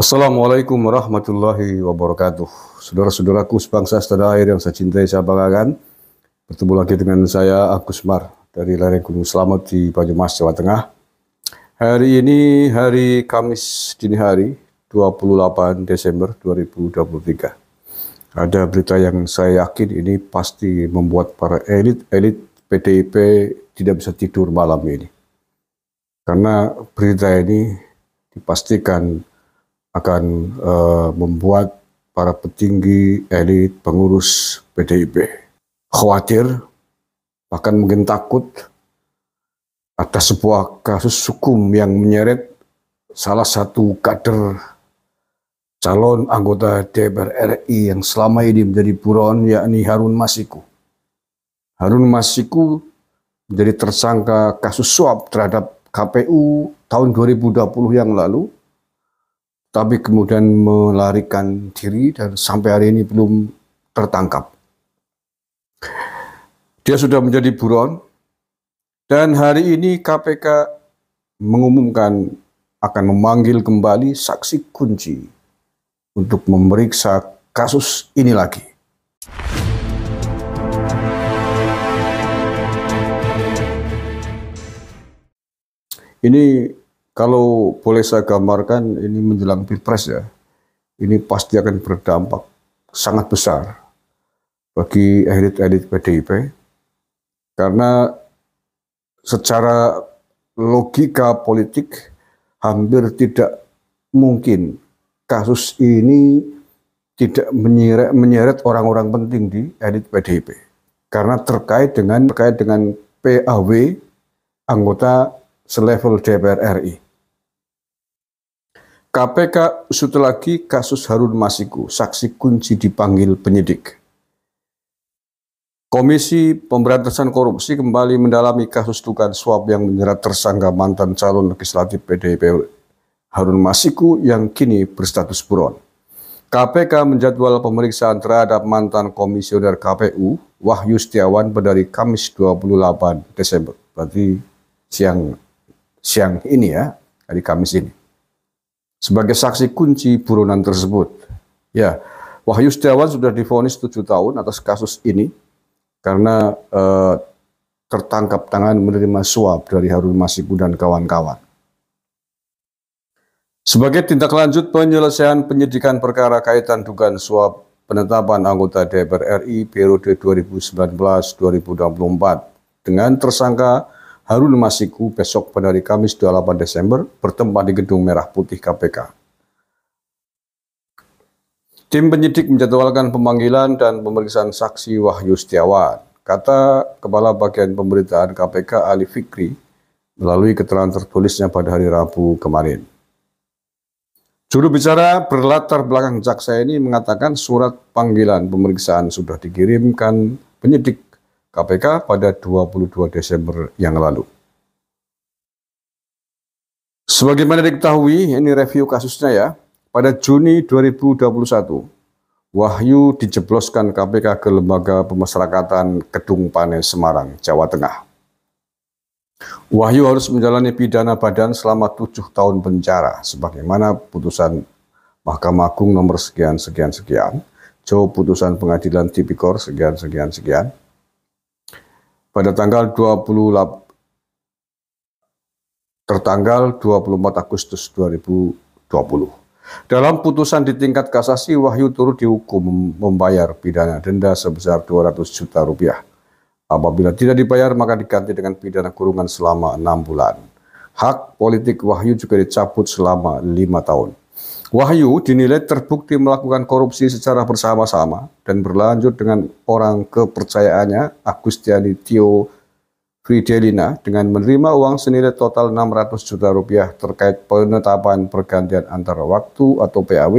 Assalamualaikum warahmatullahi wabarakatuh. Saudara-saudaraku sebangsa setanah air yang saya cintai, saya banggakan. Bertemu lagi dengan saya Agus Mar dari lereng Gunung selamat di Banyumas, Jawa Tengah. Hari ini hari Kamis dini hari 28 Desember 2023. Ada berita yang saya yakin ini pasti membuat para elit-elit PDIP tidak bisa tidur malam ini. Karena berita ini dipastikan akan uh, membuat para petinggi elit pengurus PDIP khawatir bahkan mungkin takut atas sebuah kasus hukum yang menyeret salah satu kader calon anggota DPR RI yang selama ini menjadi buron yakni Harun Masiku. Harun Masiku menjadi tersangka kasus suap terhadap KPU tahun 2020 yang lalu tapi kemudian melarikan diri dan sampai hari ini belum tertangkap. Dia sudah menjadi buron dan hari ini KPK mengumumkan akan memanggil kembali saksi kunci untuk memeriksa kasus ini lagi. Ini kalau boleh saya gambarkan ini menjelang Pilpres ya. Ini pasti akan berdampak sangat besar bagi elit-elit PDIP karena secara logika politik hampir tidak mungkin kasus ini tidak menyeret, menyeret orang-orang penting di elit PDIP karena terkait dengan terkait dengan PAW anggota selevel DPR RI. KPK usut lagi kasus Harun Masiku, saksi kunci dipanggil penyidik. Komisi Pemberantasan Korupsi kembali mendalami kasus dugaan suap yang menyerat tersangka mantan calon legislatif PDIP Harun Masiku yang kini berstatus buron. KPK menjadwal pemeriksaan terhadap mantan komisioner KPU Wahyu Setiawan pada hari Kamis 28 Desember. Berarti siang siang ini ya, hari Kamis ini sebagai saksi kunci buronan tersebut. Ya, Wahyu Setiawan sudah difonis tujuh tahun atas kasus ini karena eh, tertangkap tangan menerima suap dari Harun Masiku dan kawan-kawan. Sebagai tindak lanjut penyelesaian penyidikan perkara kaitan dugaan suap penetapan anggota DPR RI periode 2019-2024 dengan tersangka Harun Masiku besok pada hari Kamis 28 Desember bertempat di Gedung Merah Putih KPK. Tim penyidik menjadwalkan pemanggilan dan pemeriksaan saksi Wahyu Setiawan. Kata Kepala Bagian Pemberitaan KPK Ali Fikri melalui keterangan tertulisnya pada hari Rabu kemarin. Juru bicara berlatar belakang jaksa ini mengatakan surat panggilan pemeriksaan sudah dikirimkan penyidik KPK pada 22 Desember yang lalu. Sebagaimana diketahui, ini review kasusnya ya, pada Juni 2021, Wahyu dijebloskan KPK ke Lembaga Pemasyarakatan Kedung Pane, Semarang, Jawa Tengah. Wahyu harus menjalani pidana badan selama tujuh tahun penjara, sebagaimana putusan Mahkamah Agung nomor sekian sekian sekian, jauh putusan pengadilan tipikor sekian sekian sekian, pada tanggal 28 tertanggal 24 Agustus 2020. Dalam putusan di tingkat kasasi, Wahyu turut dihukum membayar pidana denda sebesar 200 juta rupiah. Apabila tidak dibayar, maka diganti dengan pidana kurungan selama enam bulan. Hak politik Wahyu juga dicabut selama lima tahun. Wahyu dinilai terbukti melakukan korupsi secara bersama-sama dan berlanjut dengan orang kepercayaannya Agustiani Tio Friedelina dengan menerima uang senilai total 600 juta rupiah terkait penetapan pergantian antara waktu atau PAW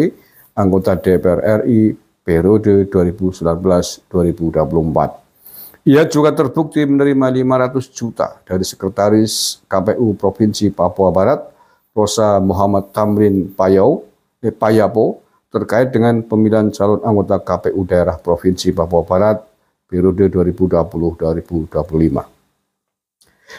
anggota DPR RI periode 2019-2024. Ia juga terbukti menerima 500 juta dari Sekretaris KPU Provinsi Papua Barat Rosa Muhammad Tamrin Payau, eh, Payapo terkait dengan pemilihan calon anggota KPU daerah Provinsi Papua Barat periode 2020-2025.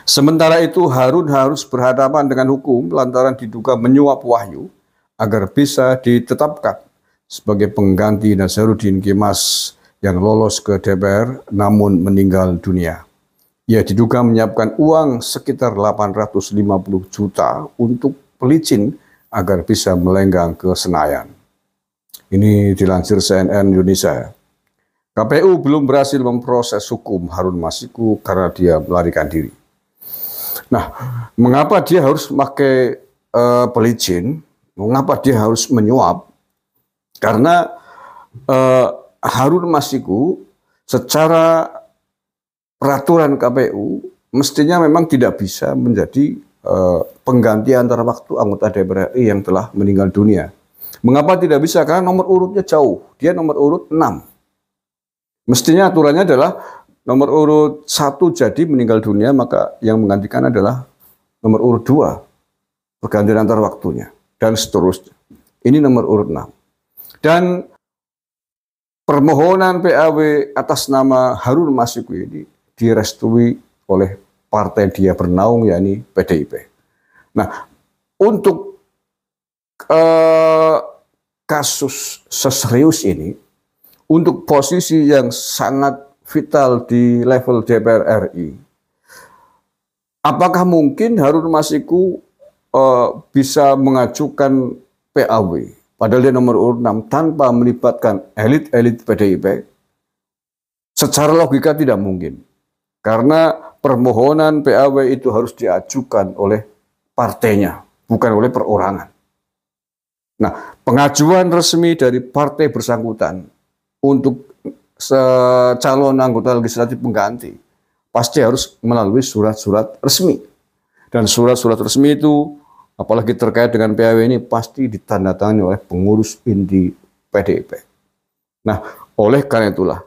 Sementara itu Harun harus berhadapan dengan hukum lantaran diduga menyuap Wahyu agar bisa ditetapkan sebagai pengganti Nasaruddin Kimas yang lolos ke DPR namun meninggal dunia. Ia diduga menyiapkan uang sekitar 850 juta untuk pelicin agar bisa melenggang ke Senayan. Ini dilansir CNN Indonesia. KPU belum berhasil memproses hukum Harun Masiku karena dia melarikan diri. Nah, mengapa dia harus pakai uh, pelicin? Mengapa dia harus menyuap? Karena uh, Harun Masiku secara peraturan KPU mestinya memang tidak bisa menjadi Eh, pengganti antara waktu anggota DPR RI yang telah meninggal dunia. Mengapa tidak bisa? Karena nomor urutnya jauh. Dia nomor urut 6. Mestinya aturannya adalah nomor urut 1 jadi meninggal dunia, maka yang menggantikan adalah nomor urut 2. Pergantian antar waktunya. Dan seterusnya. Ini nomor urut 6. Dan permohonan PAW atas nama Harun Masiku ini direstui oleh partai dia bernaung yakni PDIP. Nah, untuk eh, kasus seserius ini, untuk posisi yang sangat vital di level DPR RI, apakah mungkin Harun Masiku eh, bisa mengajukan PAW padahal dia nomor urut 6 tanpa melibatkan elit-elit PDIP? Secara logika tidak mungkin. Karena permohonan PAW itu harus diajukan oleh partainya, bukan oleh perorangan. Nah, pengajuan resmi dari partai bersangkutan untuk calon anggota legislatif pengganti pasti harus melalui surat-surat resmi. Dan surat-surat resmi itu apalagi terkait dengan PAW ini pasti ditandatangani oleh pengurus inti PDIP. Nah, oleh karena itulah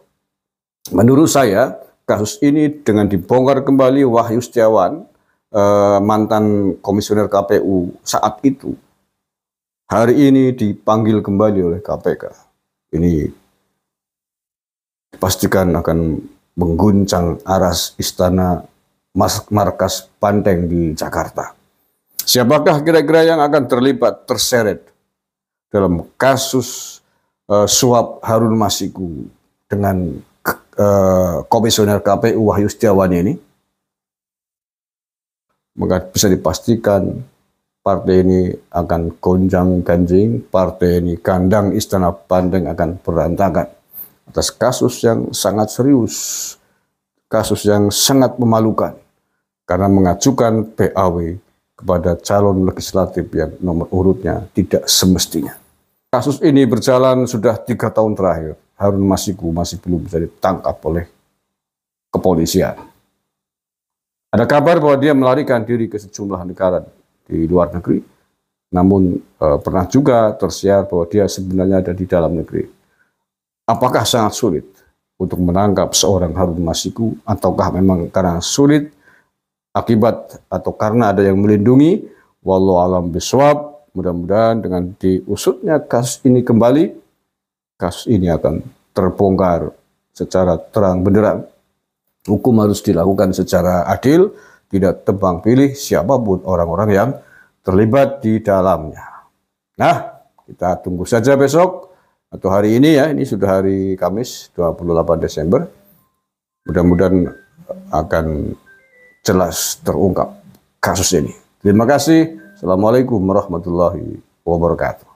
menurut saya kasus ini dengan dibongkar kembali Wahyu Setiawan, eh, mantan komisioner KPU saat itu, hari ini dipanggil kembali oleh KPK. Ini dipastikan akan mengguncang aras istana markas Panteng di Jakarta. Siapakah kira-kira yang akan terlibat terseret dalam kasus eh, suap Harun Masiku dengan Eh, komisioner KPU Wahyu Setiawan ini maka bisa dipastikan partai ini akan gonjang ganjing, partai ini kandang istana bandeng akan berantakan atas kasus yang sangat serius, kasus yang sangat memalukan karena mengajukan PAW kepada calon legislatif yang nomor urutnya tidak semestinya. Kasus ini berjalan sudah tiga tahun terakhir. Harun Masiku masih belum bisa ditangkap oleh kepolisian. Ada kabar bahwa dia melarikan diri ke sejumlah negara di luar negeri, namun e, pernah juga tersiar bahwa dia sebenarnya ada di dalam negeri. Apakah sangat sulit untuk menangkap seorang Harun Masiku, ataukah memang karena sulit akibat atau karena ada yang melindungi? Wallahu alam biswab. Mudah-mudahan dengan diusutnya kasus ini kembali kasus ini akan terbongkar secara terang benderang. Hukum harus dilakukan secara adil, tidak tebang pilih siapapun orang-orang yang terlibat di dalamnya. Nah, kita tunggu saja besok atau hari ini ya, ini sudah hari Kamis 28 Desember. Mudah-mudahan akan jelas terungkap kasus ini. Terima kasih. Assalamualaikum warahmatullahi wabarakatuh.